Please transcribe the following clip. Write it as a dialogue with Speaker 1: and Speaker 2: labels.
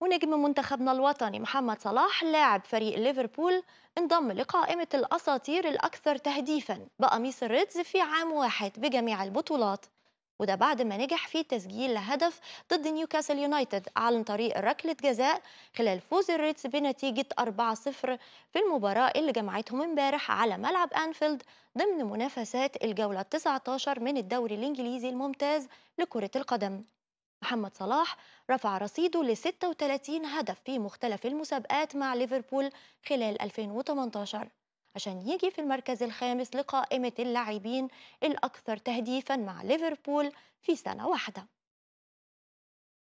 Speaker 1: ونجم منتخبنا الوطني محمد صلاح لاعب فريق ليفربول انضم لقائمة الأساطير الأكثر تهديفا بقميص الريدز في عام واحد بجميع البطولات وده بعد ما نجح في تسجيل هدف ضد نيوكاسل يونايتد عن طريق ركلة جزاء خلال فوز الريدز بنتيجة 4-0 في المباراة اللي جمعتهم امبارح على ملعب أنفيلد ضمن منافسات الجولة 19 من الدوري الإنجليزي الممتاز لكرة القدم محمد صلاح رفع رصيده ل 36 هدف في مختلف المسابقات مع ليفربول خلال 2018 عشان يجي في المركز الخامس لقائمة اللاعبين الأكثر تهديفا مع ليفربول في سنة واحدة